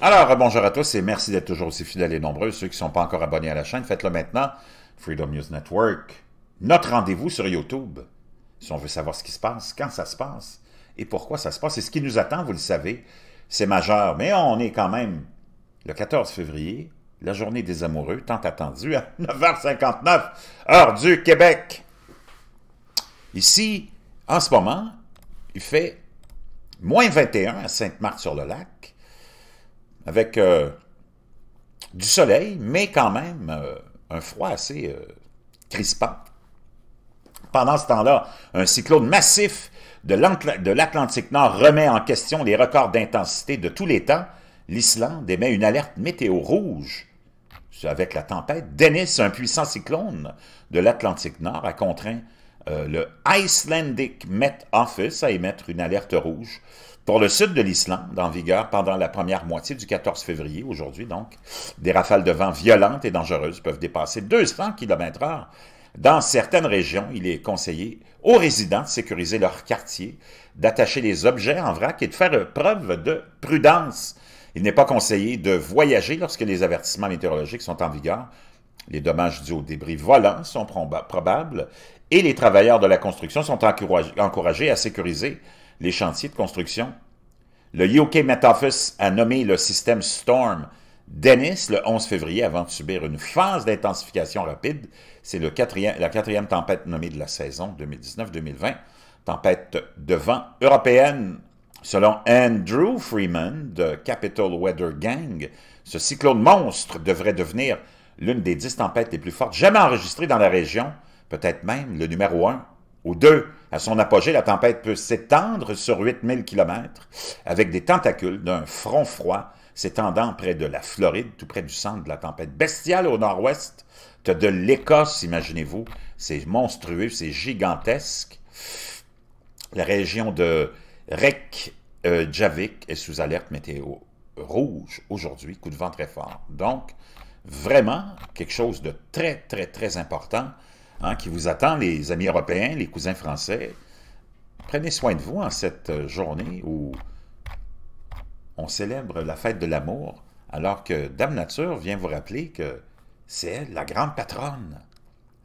Alors, bonjour à tous et merci d'être toujours aussi fidèles et nombreux. Ceux qui ne sont pas encore abonnés à la chaîne, faites-le maintenant. Freedom News Network, notre rendez-vous sur YouTube. Si on veut savoir ce qui se passe, quand ça se passe et pourquoi ça se passe et ce qui nous attend, vous le savez, c'est majeur. Mais on est quand même le 14 février, la journée des amoureux, tant attendue, à 9h59, heure du Québec. Ici, en ce moment, il fait moins 21 à Sainte-Marthe-sur-le-Lac, avec euh, du soleil, mais quand même euh, un froid assez euh, crispant. Pendant ce temps-là, un cyclone massif de l'Atlantique Nord remet en question les records d'intensité de tous les temps. L'Islande émet une alerte météo rouge avec la tempête. Dennis, un puissant cyclone de l'Atlantique Nord, a contraint euh, le Icelandic Met Office a émettre une alerte rouge pour le sud de l'Islande, en vigueur pendant la première moitié du 14 février, aujourd'hui donc, des rafales de vent violentes et dangereuses peuvent dépasser 200 km h Dans certaines régions, il est conseillé aux résidents de sécuriser leur quartier, d'attacher les objets en vrac et de faire preuve de prudence. Il n'est pas conseillé de voyager lorsque les avertissements météorologiques sont en vigueur, les dommages dus aux débris volants sont probables et les travailleurs de la construction sont encouragés à sécuriser les chantiers de construction. Le UK Met Office a nommé le système Storm Dennis le 11 février avant de subir une phase d'intensification rapide. C'est la quatrième tempête nommée de la saison 2019-2020, tempête de vent européenne. Selon Andrew Freeman de Capital Weather Gang, ce cyclone monstre devrait devenir l'une des dix tempêtes les plus fortes jamais enregistrées dans la région, peut-être même le numéro un ou deux. À son apogée, la tempête peut s'étendre sur 8000 km avec des tentacules d'un front froid s'étendant près de la Floride, tout près du centre de la tempête. Bestiale au nord-ouest, de l'Écosse, imaginez-vous. C'est monstrueux, c'est gigantesque. La région de Reykjavik est sous alerte météo rouge aujourd'hui, coup de vent très fort. Donc, vraiment quelque chose de très, très, très important hein, qui vous attend, les amis européens, les cousins français. Prenez soin de vous en cette euh, journée où on célèbre la fête de l'amour, alors que Dame Nature vient vous rappeler que c'est la grande patronne.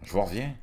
Je vous reviens.